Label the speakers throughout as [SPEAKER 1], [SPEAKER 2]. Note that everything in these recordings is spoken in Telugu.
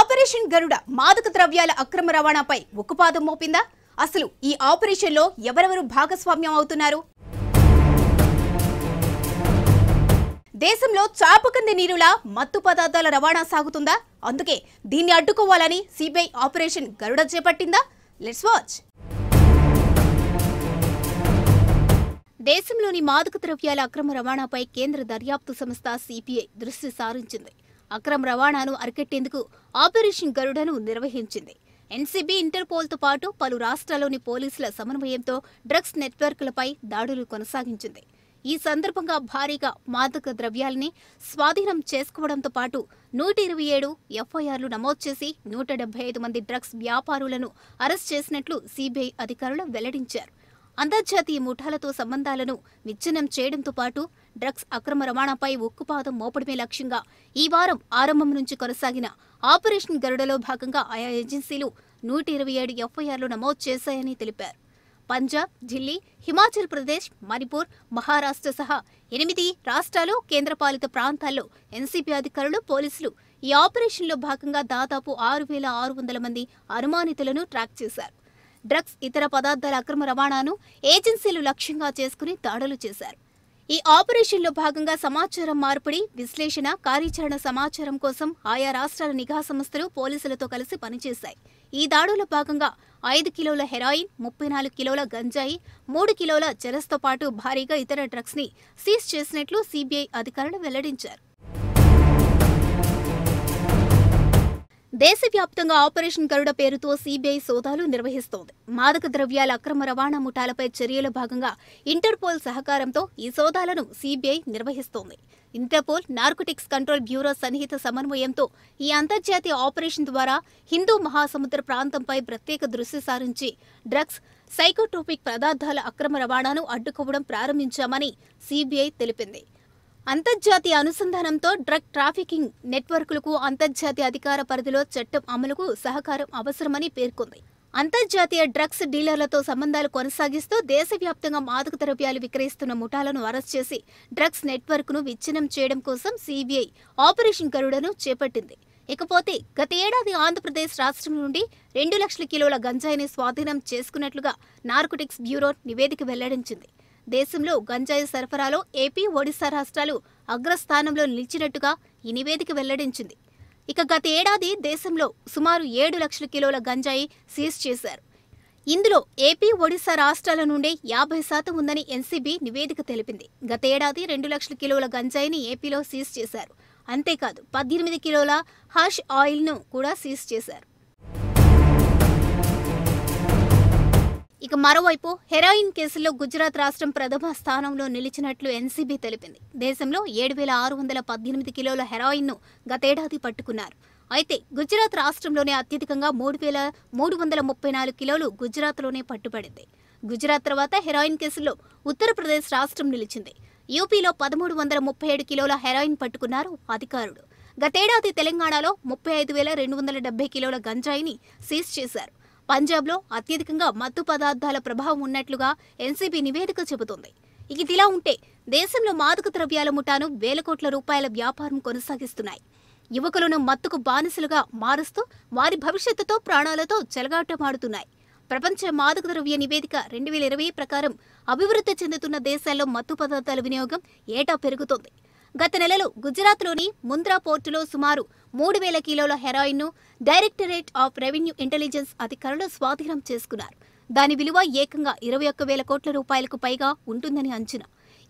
[SPEAKER 1] ఆపరేషన్ గరుడ మాదక ద్రవ్యాల అక్రమ రవాణాపై ఉక్కుపాదం మోపిందా అసలు ఈ ఆపరేషన్లో ఎవరెవరు భాగస్వామ్యం అవుతున్నారు దేశంలో చాపకంది నీరులా మత్తు పదార్థాల రవాణా సాగుతుందా అందుకే దీన్ని అడ్డుకోవాలని సిబిఐ ఆపరేషన్ గరుడ చేపట్టిందా లెట్స్ వాచ్ దేశంలోని మాదక ద్రవ్యాల అక్రమ రవాణాపై కేంద్ర దర్యాప్తు సంస్థ సిపిఐ దృష్టి సారించింది అక్రమ రవాణాను అరికెట్టేందుకు ఆపరేషన్ గరుడను నిర్వహించింది ఎన్సీబీ ఇంటర్పోల్తో పాటు పలు రాష్ట్రాల్లోని పోలీసుల సమన్వయంతో డ్రగ్స్ నెట్వర్క్లపై దాడులు కొనసాగించింది ఈ సందర్భంగా భారీగా మాదక ద్రవ్యాల్ని స్వాధీనం చేసుకోవడంతో పాటు నూట ఇరవై ఏడు ఎఫ్ఐఆర్లు నమోదు చేసి నూట డెబ్బై ఐదు మంది డ్రగ్స్ వ్యాపారులను అరెస్ట్ చేసినట్లు సీబీఐ అధికారులు వెల్లడించారు అంతర్జాతీయ ముఠాలతో సంబంధాలను విచ్ఛిన్నం చేయడంతో పాటు డ్రగ్స్ అక్రమ రవాణాపై ఉక్కుపాదం మోపడమే లక్ష్యంగా ఈ వారం ఆరంభం నుంచి కొనసాగిన ఆపరేషన్ గరుడలో భాగంగా ఆయా ఏజెన్సీలు నూట ఇరవై ఏడు ఎఫ్ఐఆర్లు నమోదు చేశాయని తెలిపారు పంజాబ్ ఢిల్లీ హిమాచల్ ప్రదేశ్ మణిపూర్ మహారాష్ట్ర సహా ఎనిమిది రాష్ట్రాలు కేంద్రపాలిత ప్రాంతాల్లో ఎన్సీపీ అధికారులు పోలీసులు ఈ ఆపరేషన్లో భాగంగా దాదాపు ఆరు వేల ఆరు వందల మంది అనుమానితులను ట్రాక్ చేశారు డ్రగ్స్ ఇతర పదార్థాల అక్రమ రవాణాను ఏజెన్సీలు లక్ష్యంగా చేసుకుని దాడులు చేశారు ఈ ఆపరేషన్లో భాగంగా సమాచారం మార్పిడి విశ్లేషణ కార్యాచరణ సమాచారం కోసం ఆయా రాష్ట్రాల నిఘా సంస్థలు పోలీసులతో కలిసి పనిచేశాయి ఈ దాడుల భాగంగా ఐదు కిలోల హెరాయిన్ ముప్పై నాలుగు కిలోల గంజాయి మూడు కిలోల జలస్తో పాటు భారీగా ఇతర డ్రగ్స్ని సీజ్ చేసినట్లు సీబీఐ అధికారులు వెల్లడించారు దేశవ్యాప్తంగా ఆపరేషన్ గరుడ పేరుతో సీబీఐ సోదాలు నిర్వహిస్తోంది మాదక ద్రవ్యాల అక్రమ రవాణా ముఠాలపై చర్యల భాగంగా ఇంటర్పోల్ సహకారంతో ఈ సోదాలను సీబీఐ నిర్వహిస్తోంది ఇంటర్పోల్ నార్కోటిక్స్ కంట్రోల్ బ్యూరో సన్నిహిత సమన్వయంతో ఈ అంతర్జాతీయ ఆపరేషన్ ద్వారా హిందూ మహాసముద్ర ప్రాంతంపై ప్రత్యేక దృష్టి సారించి డ్రగ్స్ సైకోట్రోపిక్ పదార్థాల అక్రమ రవాణాను అడ్డుకోవడం ప్రారంభించామని సీబీఐ తెలిపింది అంతర్జాతీయ అనుసంధానంతో డ్రగ్ ట్రాఫికింగ్ నెట్వర్క్లకు అంతర్జాతీయ అధికార పరిధిలో చట్టం అమలుకు సహకారం అవసరమని పేర్కొంది అంతర్జాతీయ డ్రగ్స్ డీలర్లతో సంబంధాలు కొనసాగిస్తూ దేశవ్యాప్తంగా మాదక ద్రవ్యాలు విక్రయిస్తున్న ముఠాలను అరెస్ట్ చేసి డ్రగ్స్ నెట్వర్క్ను విచ్ఛిన్నం చేయడం కోసం సీబీఐ ఆపరేషన్ గరుడను చేపట్టింది ఇకపోతే గత ఏడాది ఆంధ్రప్రదేశ్ రాష్ట్రం నుండి రెండు లక్షల కిలోల గంజాయిని స్వాధీనం చేసుకున్నట్లుగా నార్కోటిక్స్ బ్యూరో నివేదిక వెల్లడించింది దేశంలో గంజాయి సరఫరాలో ఏపీ ఒడిశా రాష్ట్రాలు అగ్రస్థానంలో నిలిచినట్టుగా ఈ నివేదిక వెల్లడించింది ఇక గత ఏడాది దేశంలో సుమారు ఏడు లక్షల కిలోల గంజాయి సీజ్ చేశారు ఇందులో ఏపీ ఒడిశా రాష్ట్రాల నుండే యాభై శాతం ఉందని ఎన్సీబీ నివేదిక తెలిపింది గత ఏడాది రెండు లక్షల కిలోల గంజాయిని ఏపీలో సీజ్ చేశారు అంతేకాదు పద్దెనిమిది కిలోల హాష్ ఆయిల్ను కూడా సీజ్ చేశారు ఇక మరోవైపు హెరాయిన్ కేసులో గుజరాత్ రాష్ట్రం ప్రథమ స్థానంలో నిలిచినట్లు ఎన్సీబీ తెలిపింది దేశంలో ఏడు వేల ఆరు వందల పద్దెనిమిది కిలోల హెరాయిన్ను గతేడాది పట్టుకున్నారు అయితే గుజరాత్ రాష్ట్రంలోనే అత్యధికంగా మూడు వేల మూడు వందల ముప్పై నాలుగు కిలోలు గుజరాత్లోనే పట్టుబడింది గుజరాత్ తర్వాత హెరాయిన్ కేసులో ఉత్తరప్రదేశ్ రాష్ట్రం నిలిచింది యూపీలో పదమూడు వందల ముప్పై ఏడు కిలోల హెరాయిన్ పట్టుకున్నారు అధికారులు గతేడాది తెలంగాణలో ముప్పై ఐదు వేల రెండు వందల డెబ్బై కిలోల గంజాయిని సీజ్ చేశారు పంజాబ్లో అత్యధికంగా మత్తు పదార్థాల ప్రభావం ఉన్నట్లుగా ఎన్సీబీ నివేదిక చెబుతోంది ఇదిలా ఉంటే దేశంలో మాదక ద్రవ్యాల ముఠాను వేల కోట్ల రూపాయల వ్యాపారం కొనసాగిస్తున్నాయి యువకులను మత్తుకు బానిసలుగా మారుస్తూ వారి భవిష్యత్తుతో ప్రాణాలతో చెలగాటమాడుతున్నాయి ప్రపంచ మాదక ద్రవ్య నివేదిక రెండు వేల ఇరవై ప్రకారం అభివృద్ధి చెందుతున్న దేశాల్లో మత్తు పదార్థాల వినియోగం ఏటా పెరుగుతోంది గత నెలలో గుజరాత్లోని ముంద్రా పోర్టులో సుమారు మూడు వేల కిలోల హెరాయిన్ను డైరెక్టరేట్ ఆఫ్ రెవెన్యూ ఇంటెలిజెన్స్ అధికారులు స్వాధీనం చేసుకున్నారు దాని విలువ ఏకంగా ఇరవై ఒక్క వేల కోట్ల రూపాయలకు పైగా ఉంటుందని అంచనా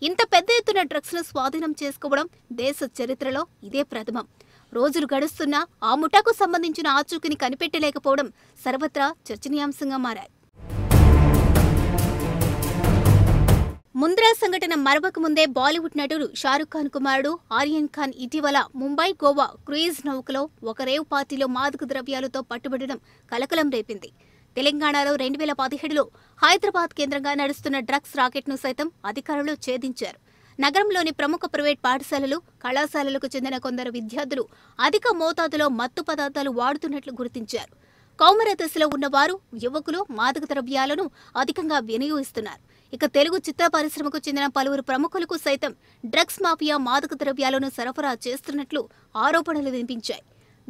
[SPEAKER 1] ఇంత పెద్ద ఎత్తున డ్రగ్స్ను స్వాధీనం చేసుకోవడం దేశ చరిత్రలో ఇదే ప్రథమం రోజులు గడుస్తున్నా ఆ ముఠాకు సంబంధించిన ఆచూకీని కనిపెట్టలేకపోవడం సర్వత్రా చర్చనీయాంశంగా మారాయి ముంద్రా సంఘటన మరవక ముందే బాలీవుడ్ నటుడు షారుఖ్ ఖాన్ కుమారుడు ఆర్యన్ ఖాన్ ఇటీవల ముంబై గోవా క్రూయిజ్ నౌకలో ఒక రేవ్ పార్టీలో మాదక ద్రవ్యాలతో పట్టుబడడం కలకలం రేపింది తెలంగాణలో రెండు వేల పదిహేడులో హైదరాబాద్ కేంద్రంగా నడుస్తున్న డ్రగ్స్ రాకెట్ను సైతం అధికారులు ఛేదించారు నగరంలోని ప్రముఖ ప్రైవేట్ పాఠశాలలు కళాశాలలకు చెందిన కొందరు విద్యార్థులు అధిక మోతాదులో మత్తు పదార్థాలు వాడుతున్నట్లు గుర్తించారు కౌమర దశలో ఉన్నవారు యువకులు మాదక ద్రవ్యాలను అధికంగా వినియోగిస్తున్నారు ఇక తెలుగు చిత్ర పరిశ్రమకు చెందిన పలువురు ప్రముఖులకు సైతం డ్రగ్స్ మాఫియా మాదక ద్రవ్యాలను సరఫరా చేస్తున్నట్లు ఆరోపణలు వినిపించాయి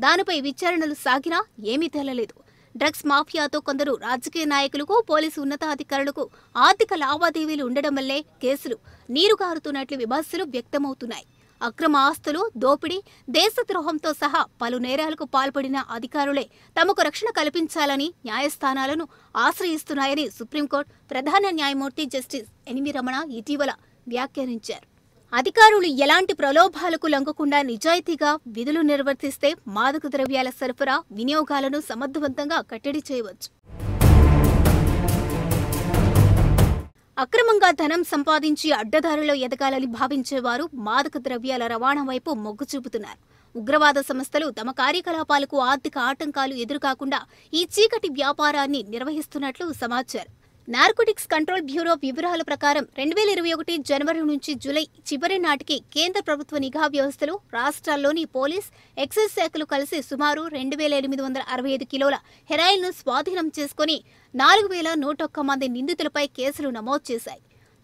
[SPEAKER 1] దానిపై విచారణలు సాగినా ఏమీ తేలలేదు డ్రగ్స్ మాఫియాతో కొందరు రాజకీయ నాయకులకు పోలీసు ఉన్నతాధికారులకు ఆర్థిక లావాదేవీలు ఉండడం వల్లే కేసులు నీరు కారుతున్నట్లు విమర్శలు వ్యక్తమవుతున్నాయి అక్రమ ఆస్తులు దోపిడీ దేశద్రోహంతో సహా పలు నేరాలకు పాల్పడిన అధికారులే తమకు రక్షణ కల్పించాలని న్యాయస్థానాలను ఆశ్రయిస్తున్నాయని సుప్రీంకోర్టు ప్రధాన న్యాయమూర్తి జస్టిస్ ఎనిమి రమణ ఇటీవల వ్యాఖ్యానించారు అధికారులు ఎలాంటి ప్రలోభాలకు లంకకుండా నిజాయితీగా విధులు నిర్వర్తిస్తే మాదక ద్రవ్యాల సరఫరా వినియోగాలను సమర్థవంతంగా కట్టడి చేయవచ్చు అక్రమంగా ధనం సంపాదించి అడ్డదారిలో ఎదగాలని భావించేవారు మాదక ద్రవ్యాల రవాణా వైపు మొగ్గు చూపుతున్నారు ఉగ్రవాద సంస్థలు తమ కార్యకలాపాలకు ఆర్థిక ఆటంకాలు ఎదురుకాకుండా ఈ చీకటి వ్యాపారాన్ని నిర్వహిస్తున్నట్లు సమాచారం నార్కోటిక్స్ కంట్రోల్ బ్యూరో వివరాల ప్రకారం రెండు వేల ఇరవై ఒకటి జనవరి నుంచి జూలై చివరి నాటికి కేంద్ర ప్రభుత్వ నిఘా వ్యవస్థలు రాష్ట్రాల్లోని పోలీస్ ఎక్సైజ్ శాఖలు కలిసి సుమారు రెండు వేల ఎనిమిది వందల అరవై ఐదు కిలోల హెరాయిన్ను స్వాధీనం చేసుకుని నాలుగు వేల నూట ఒక్క మంది నిందితులపై కేసులు నమోదు చేశాయి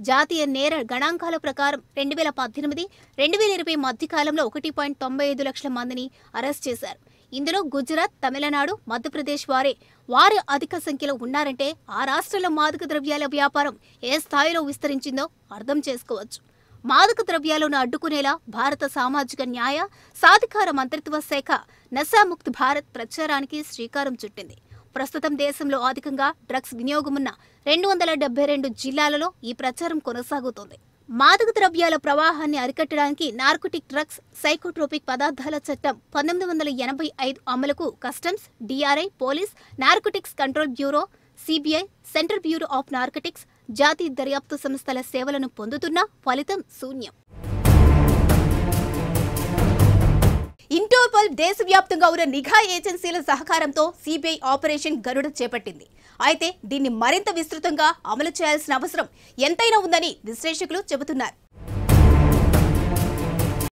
[SPEAKER 1] జాతీయ నేర గణాంకాల ప్రకారం రెండు వేల పద్దెనిమిది రెండు వేల ఇరవై మధ్యకాలంలో ఒకటి పాయింట్ తొంభై ఐదు లక్షల మందిని అరెస్ట్ చేశారు ఇందులో గుజరాత్ తమిళనాడు మధ్యప్రదేశ్ వారే వారు అధిక సంఖ్యలో ఉన్నారంటే ఆ రాష్ట్రంలో మాదక ద్రవ్యాల వ్యాపారం ఏ స్థాయిలో విస్తరించిందో అర్థం చేసుకోవచ్చు మాదక ద్రవ్యాలను అడ్డుకునేలా భారత సామాజిక న్యాయ సాధికార మంత్రిత్వ శాఖ నశాముక్త్ భారత్ ప్రచారానికి శ్రీకారం చుట్టింది ప్రస్తుతం దేశంలో అధికంగా డ్రగ్స్ వినియోగమున్న రెండు వందల డెబ్బై రెండు జిల్లాలలో ఈ ప్రచారం కొనసాగుతోంది మాదక ద్రవ్యాల ప్రవాహాన్ని అరికట్టడానికి నార్కోటిక్ డ్రగ్స్ సైకోట్రోపిక్ పదార్థాల చట్టం పంతొమ్మిది వందల ఎనభై ఐదు అమలుకు customs DRI police narcotics control bureau CBI central bureau of narcotics జాతీయ దర్యాప్తు సంస్థల సేవలను పొందుతున్న ఫలితం శూన్యం ఇంటర్పోల్ దేశవ్యాప్తంగా ఉన్న నిఘా ఏజెన్సీల సహకారంతో సిబిఐ ఆపరేషన్ గరుడ చేపట్టింది అయితే దీన్ని మరింత విస్తృతంగా అమలు చేయాల్సిన అవసరం ఎంతైనా ఉందని విశ్లేషకులు చెబుతున్నారు